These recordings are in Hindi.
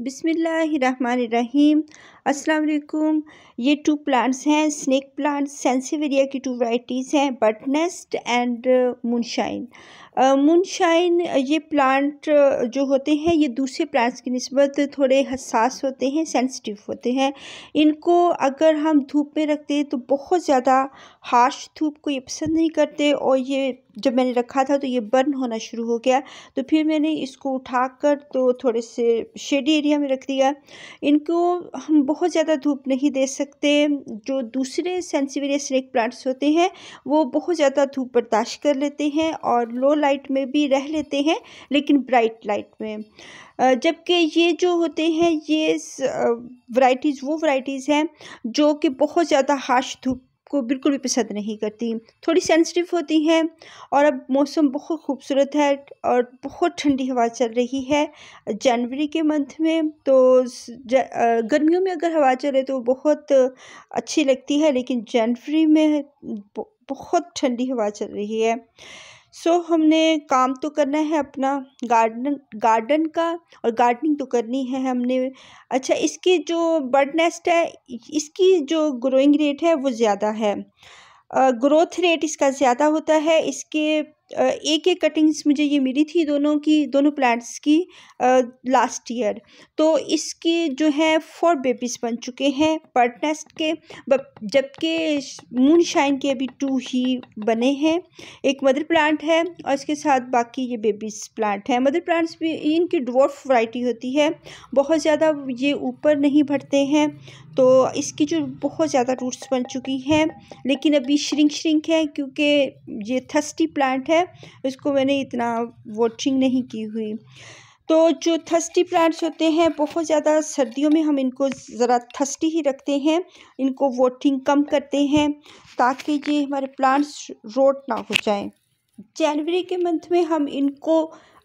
बिसमीम् अल्लाम ये टू प्लांट्स हैं स्नेक प्लांट्स सेंसिवेरिया की टू वैराइटीज़ हैं बटनेस्ट एंड मूनशाइन मुनशाइन ये प्लांट जो होते हैं ये दूसरे प्लांट्स की नस्बत थोड़े हसास होते हैं सेंसिटिव होते हैं इनको अगर हम धूप में रखते हैं तो बहुत ज़्यादा हार्श धूप को ये पसंद नहीं करते और ये जब मैंने रखा था तो ये बर्न होना शुरू हो गया तो फिर मैंने इसको उठाकर तो थोड़े से शेडी एरिया में रख दिया इनको हम बहुत ज़्यादा धूप नहीं दे सकते जो दूसरे सेंसिवेरिया स्नेक प्लांट्स होते हैं वो बहुत ज़्यादा धूप बर्दाश्त कर लेते हैं और लो लाइट में भी रह लेते हैं लेकिन ब्राइट लाइट में जबकि ये जो होते हैं ये वैरायटीज़ वो वराइटीज़ हैं जो कि बहुत ज़्यादा हाश धूप को बिल्कुल भी पसंद नहीं करती थोड़ी सेंसिटिव होती हैं और अब मौसम बहुत खूबसूरत है और बहुत ठंडी हवा चल रही है जनवरी के मंथ में तो गर्मियों में अगर हवा चले तो बहुत अच्छी लगती है लेकिन जनवरी में बहुत ठंडी हवा चल रही है सो so, हमने काम तो करना है अपना गार्डन गार्डन का और गार्डनिंग तो करनी है हमने अच्छा इसकी जो बर्ड नेस्ट है इसकी जो ग्रोइंग रेट है वो ज़्यादा है ग्रोथ रेट इसका ज़्यादा होता है इसके एक एक कटिंग्स मुझे ये मिली थी दोनों की दोनों प्लांट्स की लास्ट ईयर तो इसके जो है फोर बेबीज़ बन चुके हैं पर्टनेस्ट के जबकि मून शाइन के अभी टू ही बने हैं एक मदर प्लांट है और इसके साथ बाकी ये बेबीज़ प्लांट हैं मदर प्लांट्स भी इनकी ड्वर्फ वाइटी होती है बहुत ज़्यादा ये ऊपर नहीं भरते हैं तो इसकी जो बहुत ज़्यादा रूट्स बन चुकी हैं लेकिन अभी श्रिंक श्रिंक है क्योंकि ये थस्टी प्लांट है इसको मैंने इतना वॉचिंग नहीं की हुई तो जो थस्टी प्लांट्स होते हैं बहुत ज़्यादा सर्दियों में हम इनको ज़रा थस्टी ही रखते हैं इनको वोटिंग कम करते हैं ताकि ये हमारे प्लांट्स रोट ना हो जाएं जनवरी के मंथ में हम इनको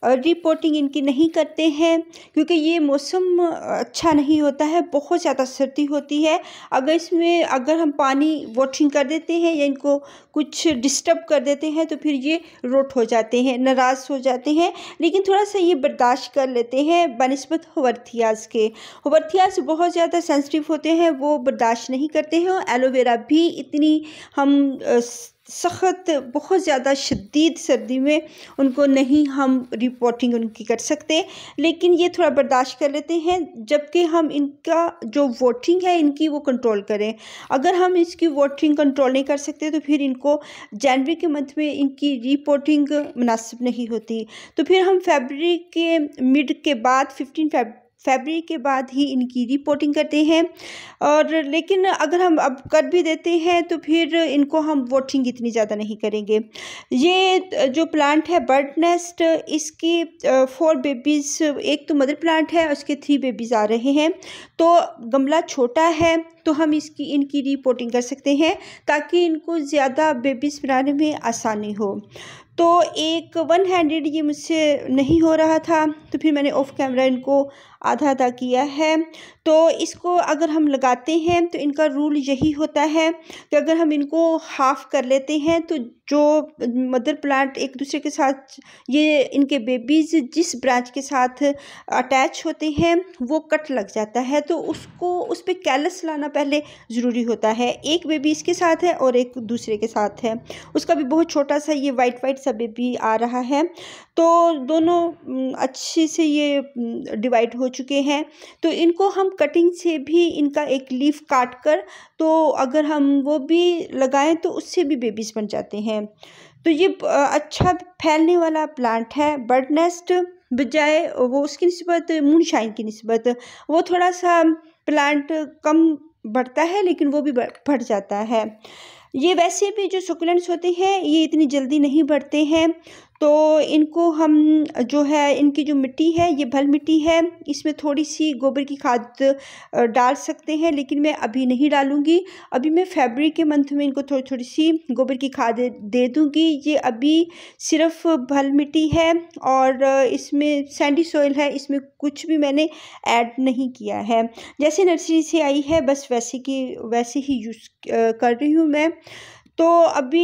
रिपोर्टिंग इनकी नहीं करते हैं क्योंकि ये मौसम अच्छा नहीं होता है बहुत ज़्यादा सर्दी होती है अगर इसमें अगर हम पानी वॉटरिंग कर देते हैं या इनको कुछ डिस्टर्ब कर देते हैं तो फिर ये रोट हो जाते हैं नाराज़ हो जाते हैं लेकिन थोड़ा सा ये बर्दाश्त कर लेते हैं बनस्बत हवर्थियाज के हवर्थियाज बहुत ज़्यादा सेंसिटिव होते हैं वो बर्दाश्त नहीं करते हैं और एलोवेरा भी इतनी हम सख्त बहुत ज़्यादा शदीद सर्दी में उनको नहीं हम रिपोर्टिंग उनकी कर सकते लेकिन ये थोड़ा बर्दाश्त कर लेते हैं जबकि हम इनका जो वोटिंग है इनकी वो कंट्रोल करें अगर हम इसकी वोटिंग कंट्रोल नहीं कर सकते तो फिर इनको जनवरी के मंथ में इनकी रिपोर्टिंग मुनासिब नहीं होती तो फिर हम फेबररी के मिड के बाद फिफ्टीन फेब फेबरी के बाद ही इनकी रिपोर्टिंग करते हैं और लेकिन अगर हम अब कर भी देते हैं तो फिर इनको हम वोटिंग इतनी ज़्यादा नहीं करेंगे ये जो प्लांट है बर्ड नेस्ट इसकी फोर बेबीज़ एक तो मदर प्लांट है उसके थ्री बेबीज़ आ रहे हैं तो गमला छोटा है तो हम इसकी इनकी रिपोर्टिंग कर सकते हैं ताकि इनको ज़्यादा बेबीज बनाने में आसानी हो तो एक वन हैंडेड ये मुझसे नहीं हो रहा था तो फिर मैंने ऑफ कैमरा इनको आधा आधा किया है तो इसको अगर हम लगाते हैं तो इनका रूल यही होता है कि अगर हम इनको हाफ़ कर लेते हैं तो जो मदर प्लांट एक दूसरे के साथ ये इनके बेबीज़ जिस ब्रांच के साथ अटैच होते हैं वो कट लग जाता है तो उसको उस पर कैलस लाना पहले ज़रूरी होता है एक बेबी इसके साथ है और एक दूसरे के साथ है उसका भी बहुत छोटा सा ये वाइट वाइट सा बेबी आ रहा है तो दोनों अच्छे से ये डिवाइड हो चुके हैं तो इनको हम कटिंग से भी इनका एक लीफ काट कर तो अगर हम वो भी लगाएं तो उससे भी बेबीज़ बन जाते हैं तो ये अच्छा फैलने वाला प्लांट है बर्ड नेस्ट बजाय वो उसकी नस्बत मूनशाइन की नस्बत वो थोड़ा सा प्लांट कम बढ़ता है लेकिन वो भी बढ़ जाता है ये वैसे भी जो सुकुलेंट्स होते हैं ये इतनी जल्दी नहीं बढ़ते हैं तो इनको हम जो है इनकी जो मिट्टी है ये भल मिट्टी है इसमें थोड़ी सी गोबर की खाद डाल सकते हैं लेकिन मैं अभी नहीं डालूँगी अभी मैं फेबरी के मंथ में इनको थोड़ी थोड़ी सी गोबर की खाद दे दूँगी ये अभी सिर्फ भल मिट्टी है और इसमें सैंडी सॉइल है इसमें कुछ भी मैंने ऐड नहीं किया है जैसे नर्सरी से आई है बस वैसे की वैसे ही यूज़ कर रही हूँ मैं तो अभी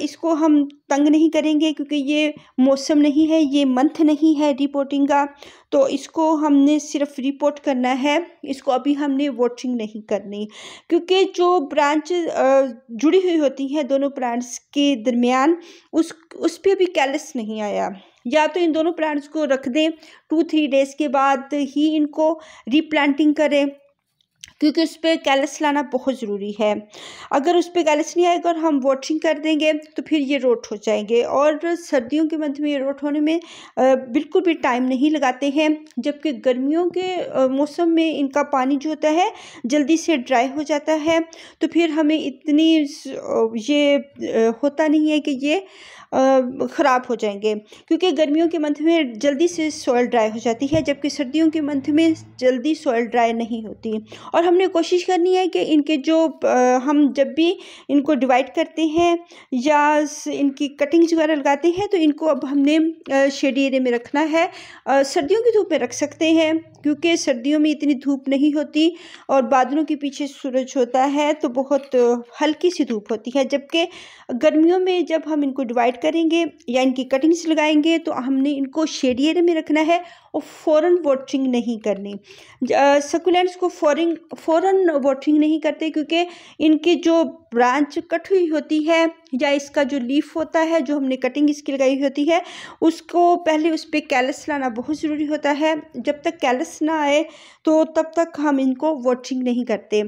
इसको हम तंग नहीं करेंगे क्योंकि ये मौसम नहीं है ये मंथ नहीं है रिपोर्टिंग का तो इसको हमने सिर्फ रिपोर्ट करना है इसको अभी हमने वोटिंग नहीं करनी क्योंकि जो ब्रांच जुड़ी हुई होती हैं दोनों ब्रांड्स के दरमियान उस उस पर अभी कैलस नहीं आया या तो इन दोनों प्लांट्स को रख दें टू थ्री डेज़ के बाद ही इनको रीप्लांटिंग करें क्योंकि उस पर कैलस लाना बहुत ज़रूरी है अगर उस पर कैलस नहीं आएगा और हम वॉटरिंग कर देंगे तो फिर ये रोट हो जाएंगे और सर्दियों के मंथ में ये रोट होने में बिल्कुल भी टाइम नहीं लगाते हैं जबकि गर्मियों के मौसम में इनका पानी जो होता है जल्दी से ड्राई हो जाता है तो फिर हमें इतनी ये होता नहीं है कि ये ख़राब हो जाएंगे क्योंकि गर्मियों के मंथ में जल्दी से सॉइल ड्राई हो जाती है जबकि सर्दियों के मंथ में जल्दी सॉइल ड्राई नहीं होती और हम हमने कोशिश करनी है कि इनके जो हम जब भी इनको डिवाइड करते हैं या इनकी कटिंग्स वगैरह लगाते हैं तो इनको अब हमने शेडी एरिया में रखना है सर्दियों की धूप में रख सकते हैं क्योंकि सर्दियों में इतनी धूप नहीं होती और बादलों के पीछे सूरज होता है तो बहुत हल्की सी धूप होती है जबकि गर्मियों में जब हम इनको डिवाइड करेंगे या इनकी कटिंग्स लगाएंगे तो हमने इनको शेडी एरिया में रखना है और फौरन वॉचिंग नहीं करनी सकुलेंट्स को फ़ौरन फ़ौर वॉचिंग नहीं करते क्योंकि इनके जो ब्रांच कट हुई होती है या इसका जो लीफ होता है जो हमने कटिंग इसकी लगाई होती है उसको पहले उस पर कैलस लाना बहुत ज़रूरी होता है जब तक कैलस ना आए तो तब तक हम इनको वोटिंग नहीं करते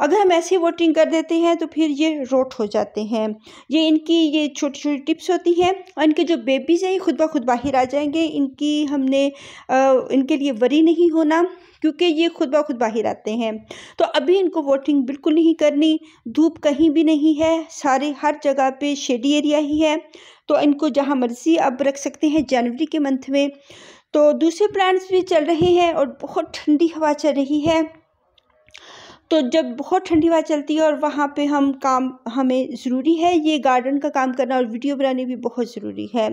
अगर हम ऐसे वोटिंग कर देते हैं तो फिर ये रोट हो जाते हैं ये इनकी ये छोटी छोटी टिप्स होती हैं और इनके जो बेबीज़ हैं ये खुद ब खुद बाहर आ जाएंगे इनकी हमने आ, इनके लिए वरी नहीं होना क्योंकि ये खुद ब खुद बाहर आते हैं तो अभी इनको वोटिंग बिल्कुल नहीं करनी धूप कहीं भी नहीं है सारे हर जगह पे शेडी एरिया ही है तो इनको जहाँ मर्ज़ी अब रख सकते हैं जनवरी के मंथ में तो दूसरे प्लांट्स भी चल रहे हैं और बहुत ठंडी हवा चल रही है तो जब बहुत ठंडी हवा चलती है और वहाँ पे हम काम हमें ज़रूरी है ये गार्डन का काम करना और वीडियो बनानी भी बहुत ज़रूरी है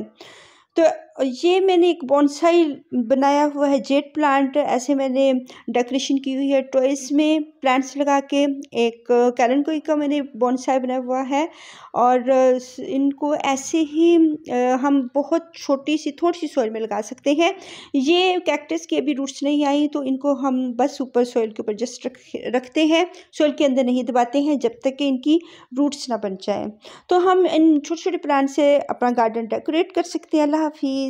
तो और ये मैंने एक बॉन्साई बनाया हुआ है जेट प्लांट ऐसे मैंने डेकोरेशन की हुई है टॉयस में प्लांट्स लगा के एक कैलन कोई का मैंने बॉन्साई बनाया हुआ है और इनको ऐसे ही हम बहुत छोटी सी थोड़ी सी सॉइल में लगा सकते हैं ये कैक्टस की अभी रूट्स नहीं आई तो इनको हम बस ऊपर सॉइल के ऊपर जस्ट रख रखते हैं सॉइल के अंदर नहीं दबाते हैं जब तक कि इनकी रूट्स ना बन जाएँ तो हम इन छोटे छोटे प्लांट से अपना गार्डन डेकोरेट कर सकते हैं अल्लाह हाफिज़